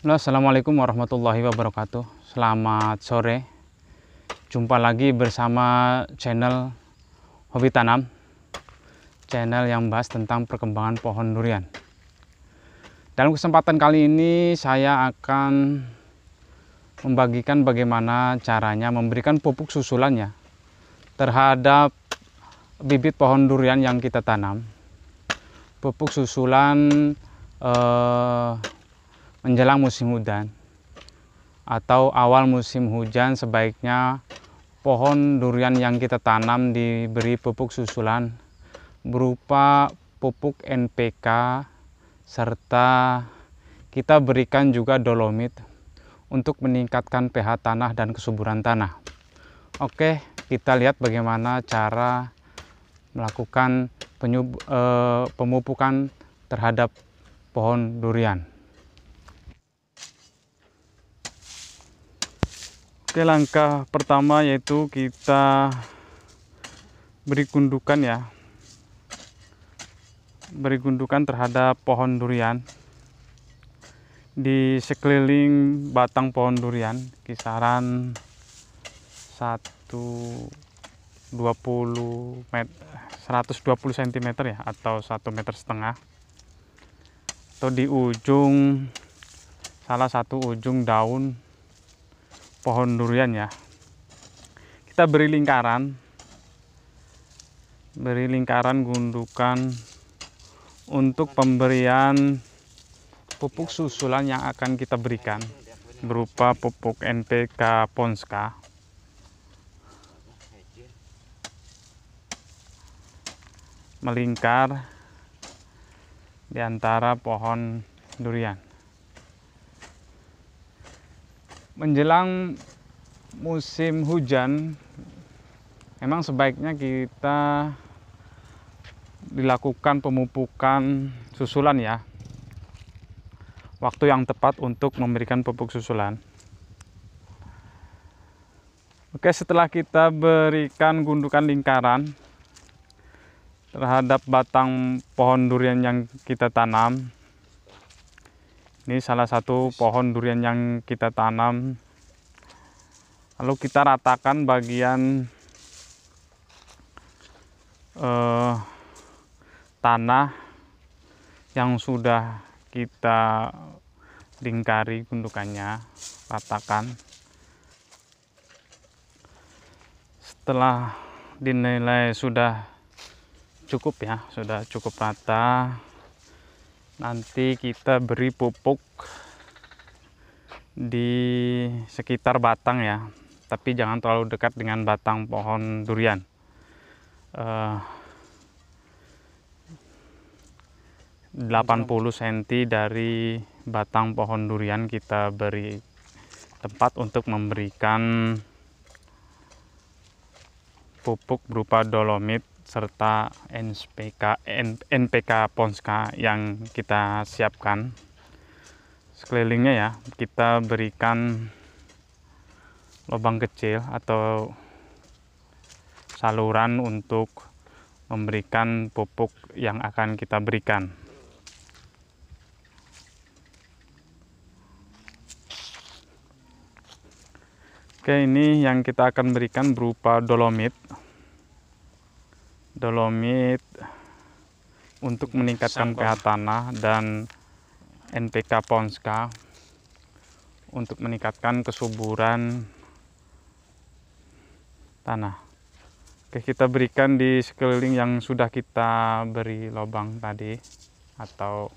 Halo, Assalamualaikum warahmatullahi wabarakatuh Selamat sore Jumpa lagi bersama channel Hobi Tanam Channel yang bahas tentang perkembangan pohon durian Dalam kesempatan kali ini saya akan Membagikan bagaimana caranya memberikan pupuk susulannya Terhadap bibit pohon durian yang kita tanam Pupuk susulan eh, menjelang musim hujan atau awal musim hujan sebaiknya pohon durian yang kita tanam diberi pupuk susulan berupa pupuk NPK serta kita berikan juga dolomit untuk meningkatkan pH tanah dan kesuburan tanah. Oke, kita lihat bagaimana cara melakukan penyub, eh, pemupukan terhadap pohon durian. Oke langkah pertama yaitu kita beri gundukan ya beri gundukan terhadap pohon durian di sekeliling batang pohon durian kisaran 1 20 meter, 120 cm ya atau 1 meter setengah atau di ujung salah satu ujung daun pohon durian ya kita beri lingkaran beri lingkaran gundukan untuk pemberian pupuk susulan yang akan kita berikan berupa pupuk NPK Ponska melingkar di antara pohon durian menjelang musim hujan memang sebaiknya kita dilakukan pemupukan susulan ya waktu yang tepat untuk memberikan pupuk susulan oke setelah kita berikan gundukan lingkaran terhadap batang pohon durian yang kita tanam ini salah satu pohon durian yang kita tanam. Lalu kita ratakan bagian eh, tanah yang sudah kita lingkari gundukannya, ratakan. Setelah dinilai sudah cukup ya, sudah cukup rata, nanti kita beri pupuk di sekitar batang ya tapi jangan terlalu dekat dengan batang pohon durian uh, 80 cm dari batang pohon durian kita beri tempat untuk memberikan pupuk berupa dolomit serta NPK, NPK Ponska yang kita siapkan sekelilingnya ya kita berikan lubang kecil atau saluran untuk memberikan pupuk yang akan kita berikan Oke ini yang kita akan berikan berupa dolomit dolomit untuk iya, meningkatkan pH tanah dan NPK Ponska untuk meningkatkan kesuburan tanah. Oke, kita berikan di sekeliling yang sudah kita beri lubang tadi atau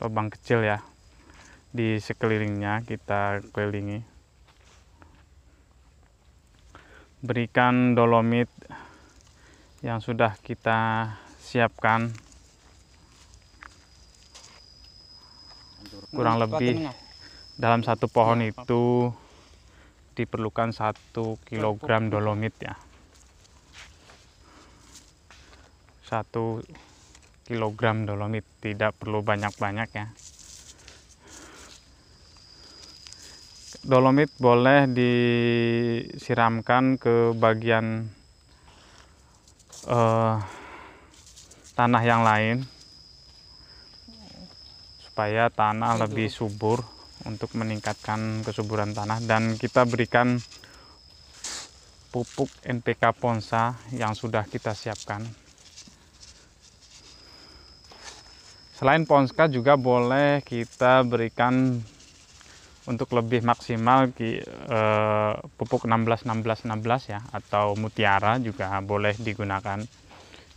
lubang kecil ya. Di sekelilingnya kita kelilingi. berikan dolomit yang sudah kita siapkan kurang lebih dalam satu pohon iya, itu diperlukan satu kilogram dolomit ya satu kilogram dolomit tidak perlu banyak-banyak ya dolomit boleh disiramkan ke bagian uh, tanah yang lain supaya tanah lebih subur untuk meningkatkan kesuburan tanah dan kita berikan pupuk NPK Ponsa yang sudah kita siapkan. Selain Ponska juga boleh kita berikan untuk lebih maksimal ki, eh, pupuk 16 16 16 ya atau mutiara juga boleh digunakan.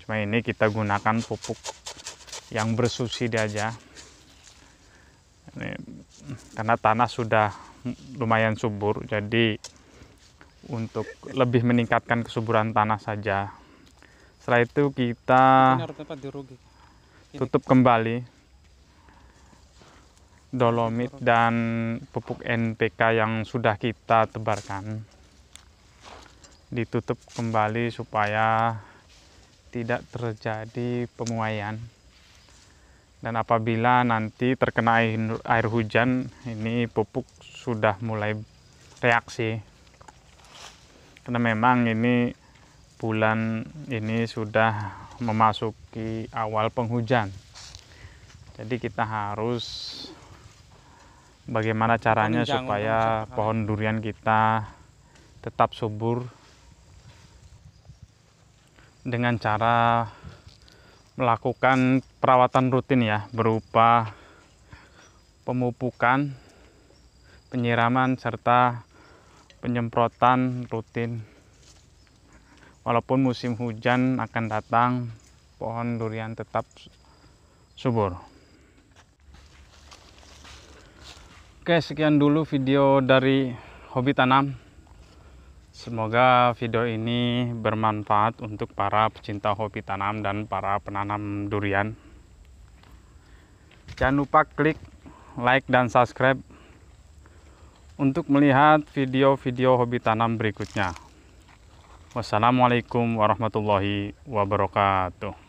Cuma ini kita gunakan pupuk yang bersubsidi aja. Ini, karena tanah sudah lumayan subur, jadi untuk lebih meningkatkan kesuburan tanah saja. Setelah itu kita tutup kembali dolomit dan pupuk NPK yang sudah kita tebarkan ditutup kembali supaya tidak terjadi pemuaian dan apabila nanti terkena air hujan ini pupuk sudah mulai reaksi karena memang ini bulan ini sudah memasuki awal penghujan jadi kita harus bagaimana caranya supaya pohon durian kita tetap subur dengan cara melakukan perawatan rutin ya berupa pemupukan penyiraman serta penyemprotan rutin walaupun musim hujan akan datang pohon durian tetap subur Oke, sekian dulu video dari hobi tanam. Semoga video ini bermanfaat untuk para pecinta hobi tanam dan para penanam durian. Jangan lupa klik like dan subscribe untuk melihat video-video hobi tanam berikutnya. Wassalamualaikum warahmatullahi wabarakatuh.